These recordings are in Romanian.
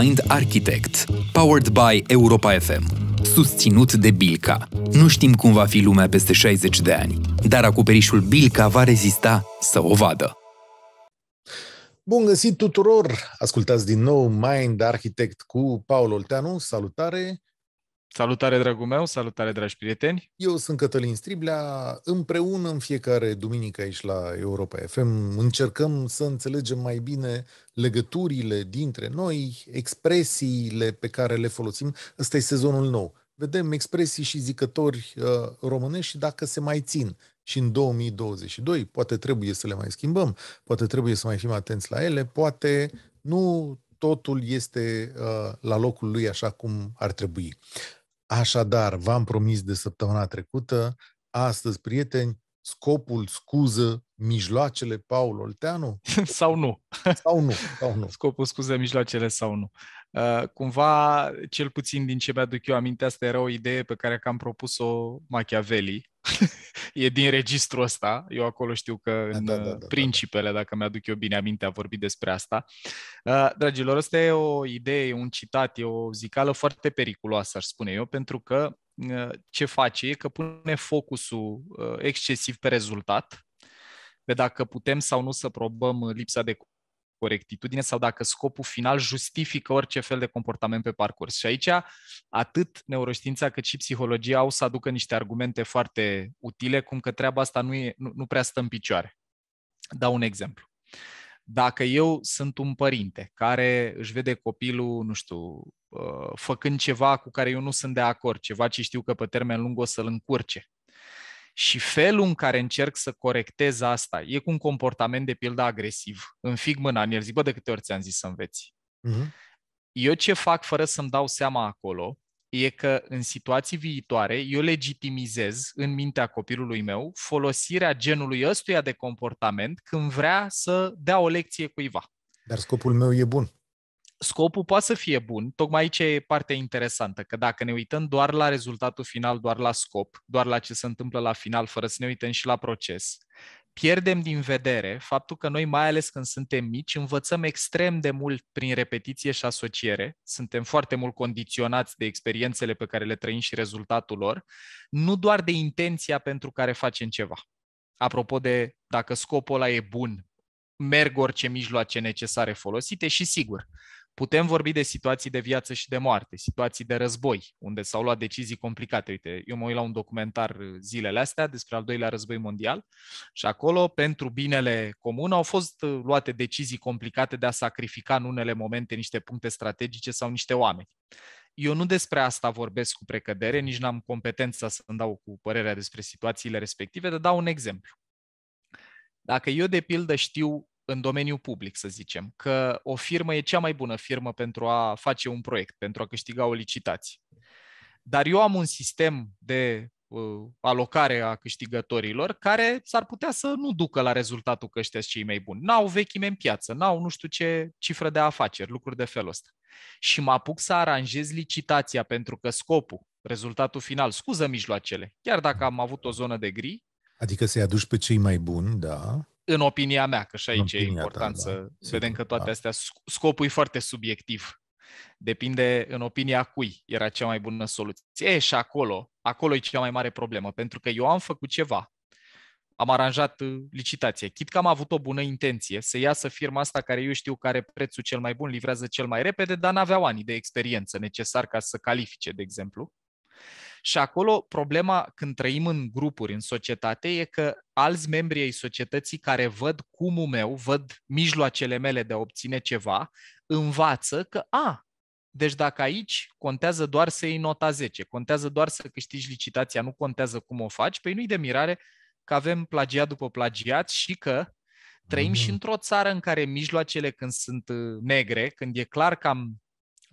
Mind Architect, powered by Europa FM, susținut de Bilca. Nu știm cum va fi lumea peste 60 de ani, dar acoperișul Bilca va rezista să o vadă. Bun găsit tuturor! Ascultați din nou Mind Architect cu Paul Olteanu. Salutare! Salutare, dragul meu! Salutare, dragi prieteni! Eu sunt Cătălin Striblea. Împreună, în fiecare duminică aici la Europa FM, încercăm să înțelegem mai bine legăturile dintre noi, expresiile pe care le folosim. Ăsta e sezonul nou. Vedem expresii și zicători uh, românești și dacă se mai țin și în 2022, poate trebuie să le mai schimbăm, poate trebuie să mai fim atenți la ele, poate nu totul este uh, la locul lui așa cum ar trebui. Așadar, v-am promis de săptămâna trecută, astăzi, prieteni, scopul, scuză mijloacele Paul Olteanu? sau nu. Sau nu, sau nu. Scopul, scuze, mijloacele sau nu. Uh, cumva, cel puțin din ce mi-aduc eu aminte, asta era o idee pe care am propus-o Machiavelli. e din registrul ăsta. Eu acolo știu că da, în da, uh, da, da, da, da Principele, dacă mi-aduc eu bine aminte, a vorbit despre asta. Uh, dragilor, asta e o idee, un citat, e o zicală foarte periculoasă, aș spune eu, pentru că uh, ce face e că pune focusul uh, excesiv pe rezultat, pe dacă putem sau nu să probăm uh, lipsa de corectitudine sau dacă scopul final justifică orice fel de comportament pe parcurs. Și aici atât neuroștiința cât și psihologia au să aducă niște argumente foarte utile, cum că treaba asta nu, e, nu, nu prea stă în picioare. Dau un exemplu. Dacă eu sunt un părinte care își vede copilul, nu știu, uh, făcând ceva cu care eu nu sunt de acord, ceva ce știu că pe termen lung o să-l încurce, și felul în care încerc să corectez asta e cu un comportament de pildă agresiv. În mâna în el, zic, bă, de câte ori ți-am zis să înveți. Uh-huh. Eu ce fac fără să-mi dau seama acolo e că în situații viitoare eu legitimizez în mintea copilului meu folosirea genului ăstuia de comportament când vrea să dea o lecție cuiva. Dar scopul meu e bun scopul poate să fie bun, tocmai aici e partea interesantă, că dacă ne uităm doar la rezultatul final, doar la scop, doar la ce se întâmplă la final, fără să ne uităm și la proces, pierdem din vedere faptul că noi, mai ales când suntem mici, învățăm extrem de mult prin repetiție și asociere, suntem foarte mult condiționați de experiențele pe care le trăim și rezultatul lor, nu doar de intenția pentru care facem ceva. Apropo de dacă scopul ăla e bun, merg orice mijloace necesare folosite și sigur, Putem vorbi de situații de viață și de moarte, situații de război, unde s-au luat decizii complicate. Uite, eu mă uit la un documentar uh, zilele astea despre al doilea război mondial și acolo, pentru binele comun, au fost uh, luate decizii complicate de a sacrifica în unele momente niște puncte strategice sau niște oameni. Eu nu despre asta vorbesc cu precădere, nici n-am competența să-mi dau cu părerea despre situațiile respective, dar dau un exemplu. Dacă eu, de pildă, știu în domeniul public, să zicem, că o firmă e cea mai bună firmă pentru a face un proiect, pentru a câștiga o licitație. Dar eu am un sistem de uh, alocare a câștigătorilor care s-ar putea să nu ducă la rezultatul că ăștia cei mai buni. N-au vechime în piață, n-au nu știu ce cifră de afaceri, lucruri de felul ăsta. Și mă apuc să aranjez licitația pentru că scopul, rezultatul final, scuză mijloacele, chiar dacă am avut o zonă de gri. Adică să-i aduci pe cei mai buni, da în opinia mea, că și aici e important ta, da. să da. vedem că toate da. astea, scopul e foarte subiectiv. Depinde în opinia cui era cea mai bună soluție. E, și acolo, acolo e cea mai mare problemă, pentru că eu am făcut ceva, am aranjat uh, licitație. Chit că am avut o bună intenție să iasă firma asta care eu știu care prețul cel mai bun, livrează cel mai repede, dar n-aveau ani de experiență necesar ca să califice, de exemplu. Și acolo problema când trăim în grupuri, în societate, e că alți membri ai societății care văd cumul meu, văd mijloacele mele de a obține ceva, învață că, a, deci dacă aici contează doar să iei nota 10, contează doar să câștigi licitația, nu contează cum o faci, pe păi nu-i de mirare că avem plagiat după plagiat și că trăim mm-hmm. și mhm. într-o țară în care mijloacele când sunt uh, negre, când e clar că am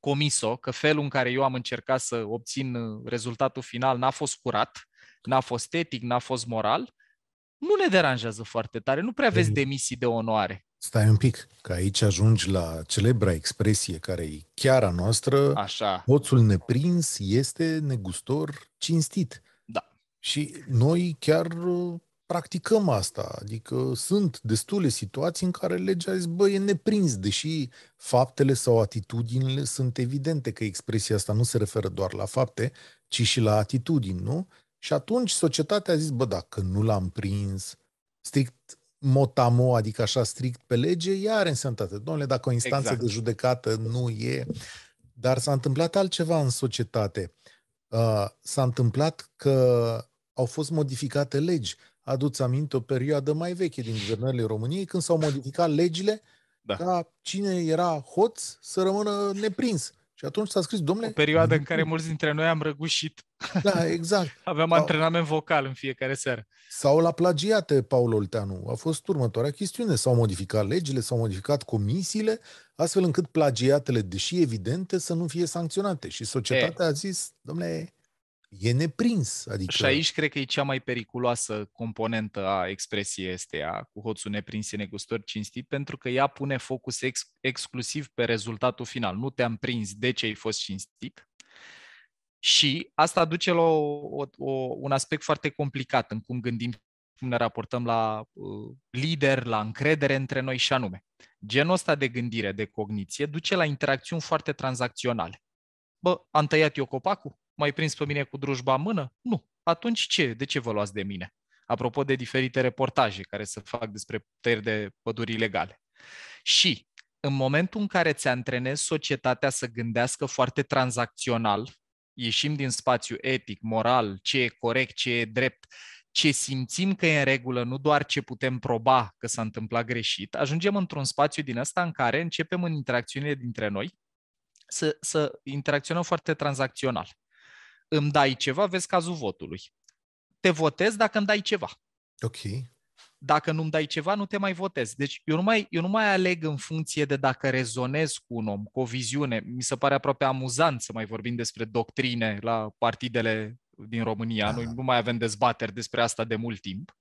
comis-o, că felul în care eu am încercat să obțin uh, rezultatul final n-a fost curat, n-a fost etic, n-a fost moral, nu ne deranjează foarte tare, nu prea vezi demisii de onoare. Stai un pic, că aici ajungi la celebra expresie care e chiar a noastră. Așa. Oțul neprins este negustor cinstit. Da. Și noi chiar uh, practicăm asta. Adică sunt destule situații în care legea zice, bă, e neprins, deși faptele sau atitudinile sunt evidente că expresia asta nu se referă doar la fapte, ci și la atitudini, nu? Și atunci societatea a zis, bă, dacă nu l-am prins, strict motamo, adică așa strict pe lege, ea are însemnătate. Domnule, dacă o instanță exact. de judecată nu e... Dar s-a întâmplat altceva în societate. Uh, s-a întâmplat că au fost modificate legi aduți aminte, o perioadă mai veche din guvernările României, când s-au modificat legile da. ca cine era hoț să rămână neprins. Și atunci s-a scris, domnule... O perioadă în care mulți dintre noi am răgușit. Da, exact. Aveam sau, antrenament vocal în fiecare seară. Sau la plagiate, Paul Olteanu. A fost următoarea chestiune. S-au modificat legile, s-au modificat comisiile, astfel încât plagiatele, deși evidente, să nu fie sancționate. Și societatea e. a zis, domnule, e neprins. Adică... Și aici cred că e cea mai periculoasă componentă a expresiei este a cu hoțul neprins e negustor cinstit, pentru că ea pune focus ex- exclusiv pe rezultatul final. Nu te-am prins, de ce ai fost cinstit? Și asta duce la o, o, un aspect foarte complicat în cum gândim cum ne raportăm la uh, lider, la încredere între noi și anume. Genul ăsta de gândire, de cogniție, duce la interacțiuni foarte tranzacționale. Bă, am tăiat eu copacul? mai prins pe mine cu drujba în mână? Nu. Atunci ce? De ce vă luați de mine? Apropo de diferite reportaje care se fac despre tăieri de păduri ilegale. Și în momentul în care ți antrenezi societatea să gândească foarte tranzacțional, ieșim din spațiu etic, moral, ce e corect, ce e drept, ce simțim că e în regulă, nu doar ce putem proba că s-a întâmplat greșit, ajungem într-un spațiu din ăsta în care începem în interacțiunile dintre noi să, să interacționăm foarte tranzacțional îmi dai ceva, vezi cazul votului. Te votez dacă îmi dai ceva. Ok. Dacă nu-mi dai ceva, nu te mai votez. Deci eu nu mai, eu nu mai aleg în funcție de dacă rezonez cu un om, cu o viziune. Mi se pare aproape amuzant să mai vorbim despre doctrine la partidele din România. Da. Noi nu mai avem dezbateri despre asta de mult timp.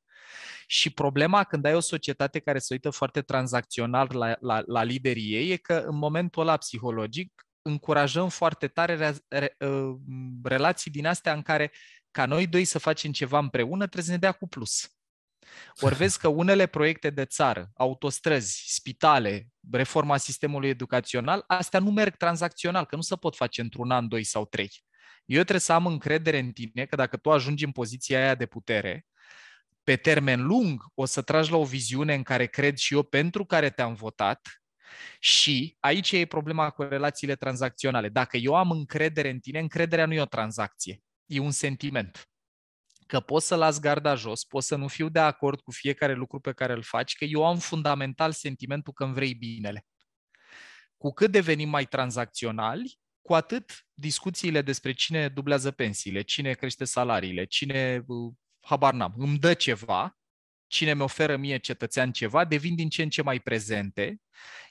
Și problema când ai o societate care se uită foarte tranzacțional la, la, la liderii ei e că în momentul ăla psihologic încurajăm foarte tare re, re, um, relații din astea în care ca noi doi să facem ceva împreună trebuie să ne dea cu plus. Ori vezi că unele proiecte de țară, autostrăzi, spitale, reforma sistemului educațional, astea nu merg tranzacțional, că nu se pot face într-un an, doi sau trei. Eu trebuie să am încredere în tine că dacă tu ajungi în poziția aia de putere, pe termen lung o să tragi la o viziune în care cred și eu pentru care te-am votat și aici e problema cu relațiile tranzacționale. Dacă eu am încredere în tine, încrederea nu e o tranzacție, e un sentiment că pot să las garda jos, pot să nu fiu de acord cu fiecare lucru pe care îl faci, că eu am fundamental sentimentul că îmi vrei binele. Cu cât devenim mai tranzacționali, cu atât discuțiile despre cine dublează pensiile, cine crește salariile, cine, uh, habar n-am, îmi dă ceva, cine mi oferă mie cetățean ceva, devin din ce în ce mai prezente,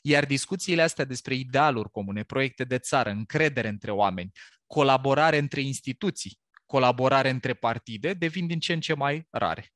iar discuțiile astea despre idealuri comune, proiecte de țară, încredere între oameni, colaborare între instituții, colaborare între partide, devin din ce în ce mai rare.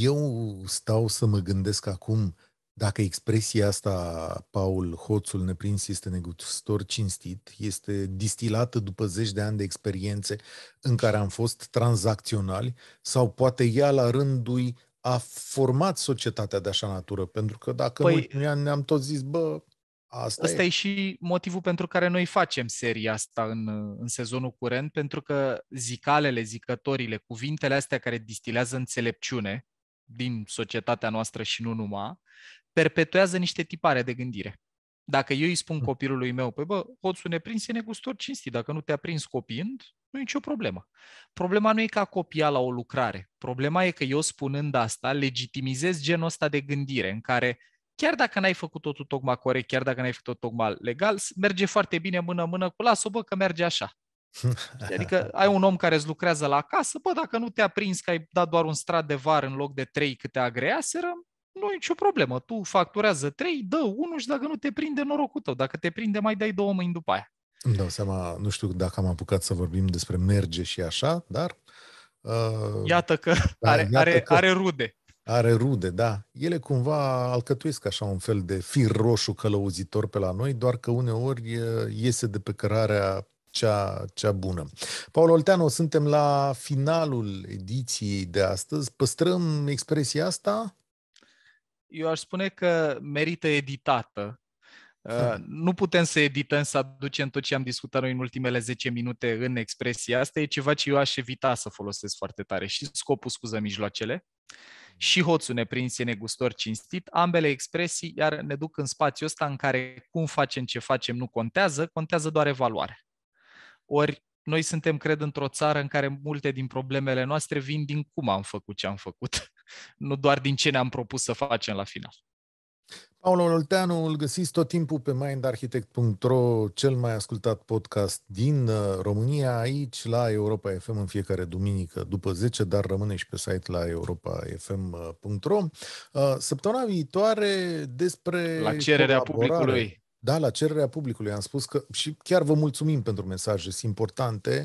Eu stau să mă gândesc acum dacă expresia asta, Paul Hoțul neprins este negustor cinstit, este distilată după zeci de ani de experiențe în care am fost tranzacționali sau poate ea la rândul a format societatea de așa natură, pentru că dacă păi, noi ne-am tot zis, bă, asta, asta e. e și motivul pentru care noi facem seria asta în, în sezonul curent, pentru că zicalele, zicătorile, cuvintele astea care distilează înțelepciune din societatea noastră și nu numai, perpetuează niște tipare de gândire. Dacă eu îi spun hm. copilului meu, păi bă, hoțul neprins e negustor cinstit, dacă nu te-a prins copiind, nu e nicio problemă. Problema nu e că a copia la o lucrare. Problema e că eu spunând asta legitimizez genul ăsta de gândire în care chiar dacă n-ai făcut totul tocmai corect, chiar dacă n-ai făcut totul tocmai legal, merge foarte bine mână-mână cu lasă bă, că merge așa. Adică ai un om care îți lucrează la casă, bă, dacă nu te-a prins că ai dat doar un strat de var în loc de trei câte agreaseră, nu e nicio problemă. Tu facturează trei, dă unul și dacă nu te prinde, norocul tău. Dacă te prinde, mai dai două mâini după aia. Îmi dau seama, nu știu dacă am apucat să vorbim despre merge și așa, dar... Uh, iată că da, are, iată are, că are rude. Are rude, da. Ele cumva alcătuiesc așa un fel de fir roșu călăuzitor pe la noi, doar că uneori uh, iese de pe cărarea cea, cea bună. Paul Olteanu, suntem la finalul ediției de astăzi. Păstrăm expresia asta? Eu aș spune că merită editată nu putem să edităm, să aducem tot ce am discutat noi în ultimele 10 minute în expresia asta. E ceva ce eu aș evita să folosesc foarte tare. Și scopul, scuză mijloacele, și hoțul neprins e negustor cinstit, ambele expresii iar ne duc în spațiul ăsta în care cum facem, ce facem nu contează, contează doar evaluare. Ori noi suntem, cred, într-o țară în care multe din problemele noastre vin din cum am făcut ce am făcut, nu doar din ce ne-am propus să facem la final. Paul Olteanu îl găsiți tot timpul pe mindarchitect.ro, cel mai ascultat podcast din uh, România, aici la Europa FM în fiecare duminică după 10, dar rămâne și pe site la europafm.ro. Uh, uh, săptămâna viitoare despre... La cererea publicului. Da, la cererea publicului am spus că și chiar vă mulțumim pentru mesaje importante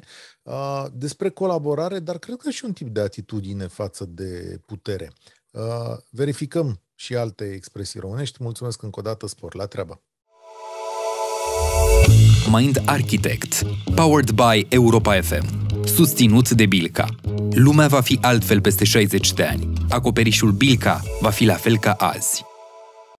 despre colaborare, dar cred că și un tip de atitudine față de putere. verificăm și alte expresii românești. Mulțumesc încă o dată, spor la treabă! Mind Architect, powered by Europa FM, susținut de Bilca. Lumea va fi altfel peste 60 de ani. Acoperișul Bilca va fi la fel ca azi.